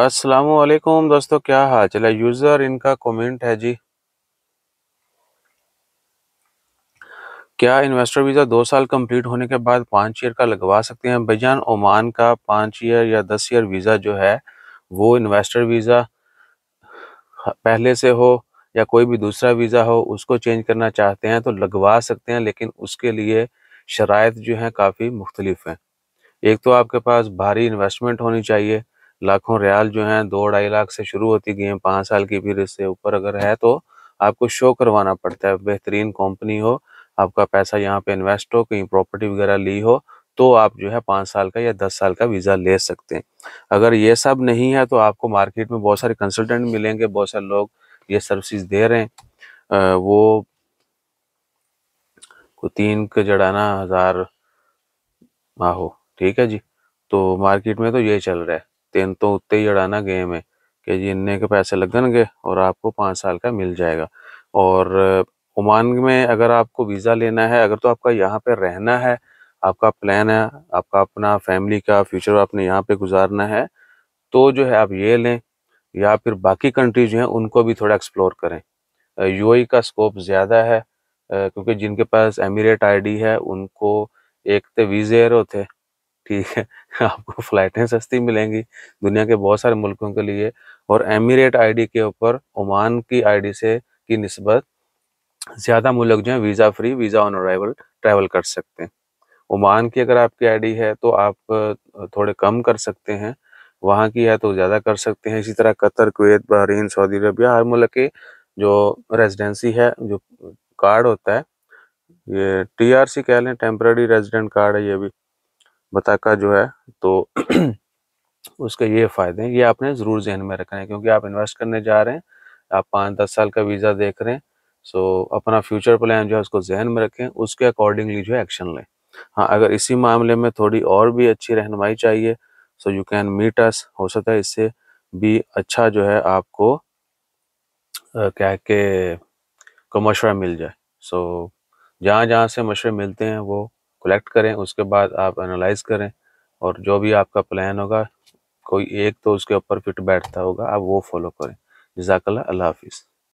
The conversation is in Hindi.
असलकुम दोस्तों क्या हाल चला यूज़र इनका कमेंट है जी क्या इन्वेस्टर वीज़ा दो साल कंप्लीट होने के बाद पाँच ईयर का लगवा सकते हैं भैया ओमान का पाँच ईयर या दस ईयर वीज़ा जो है वो इन्वेस्टर वीज़ा पहले से हो या कोई भी दूसरा वीज़ा हो उसको चेंज करना चाहते हैं तो लगवा सकते हैं लेकिन उसके लिए शराय जो है काफ़ी मुख्तलिफ है एक तो आपके पास भारी इन्वेस्टमेंट होनी चाहिए लाखों रियाल जो हैं दो ढाई लाख से शुरू होती गेम पाँच साल की फिर इससे ऊपर अगर है तो आपको शो करवाना पड़ता है बेहतरीन कंपनी हो आपका पैसा यहाँ पे इन्वेस्ट हो कहीं प्रॉपर्टी वगैरह ली हो तो आप जो है पाँच साल का या दस साल का वीज़ा ले सकते हैं अगर ये सब नहीं है तो आपको मार्केट में बहुत सारे कंसल्टेंट मिलेंगे बहुत सारे लोग ये सर्विस दे रहे हैं वो को तीन के जड़ाना हज़ार आहो ठीक है जी तो मार्केट में तो ये चल रहा है ਤਿੰਨ तो ਉੱਤੇ ही अड़ाना गेम है कि जी इन्ने के पैसे लगेंगे और आपको पाँच साल का मिल जाएगा और ओमान में अगर आपको वीज़ा लेना है अगर तो आपका यहाँ पे रहना है आपका प्लान है आपका अपना फैमिली का फ्यूचर आपने यहाँ पे गुजारना है तो जो है आप ये लें या फिर बाकी कंट्रीज जो हैं उनको भी थोड़ा एक्सप्लोर करें यूएई e का स्कोप ज़्यादा है क्योंकि जिनके पास एमिरेट आईडी है उनको एक तो वीज़े एरो थे ठीक है आपको फ़्लाइटें सस्ती मिलेंगी दुनिया के बहुत सारे मुल्कों के लिए और एमिरेट आईडी के ऊपर ओमान की आईडी से की नस्बत ज़्यादा मुल्क जो है visa free visa on arrival travel कर सकते हैं ओमान की अगर आपकी आईडी है तो आप थोड़े कम कर सकते हैं वहाँ की है तो ज़्यादा कर सकते हैं इसी तरह Qatar Kuwait Bahrain Saudi Arabia हर मुल्क की जो रेजिडेंसी है जो कार्ड होता है ये सी कह लें टेम्प्रेरी रेजिडेंट कार्ड है ये भी बताका जो है तो उसके ये फ़ायदे हैं ये आपने ज़रूर जहन में रखना है क्योंकि आप इन्वेस्ट करने जा रहे हैं आप पाँच दस साल का वीज़ा देख रहे हैं सो अपना फ्यूचर प्लान जो है उसको जहन में रखें उसके अकॉर्डिंगली जो है एक्शन लें हाँ अगर इसी मामले में थोड़ी और भी अच्छी रहनमाई चाहिए so you can meet us हो सकता है इससे भी अच्छा जो है आपको क्या के को मशवरा मिल जाए सो जहाँ जहाँ से मशवरे मिलते हैं वो कलेक्ट करें उसके बाद आप एनालाइज करें और जो भी आपका प्लान होगा कोई एक तो उसके ऊपर फिट बैठता होगा आप वो फॉलो करें जजाकल्ला अल्लाह हाफिज़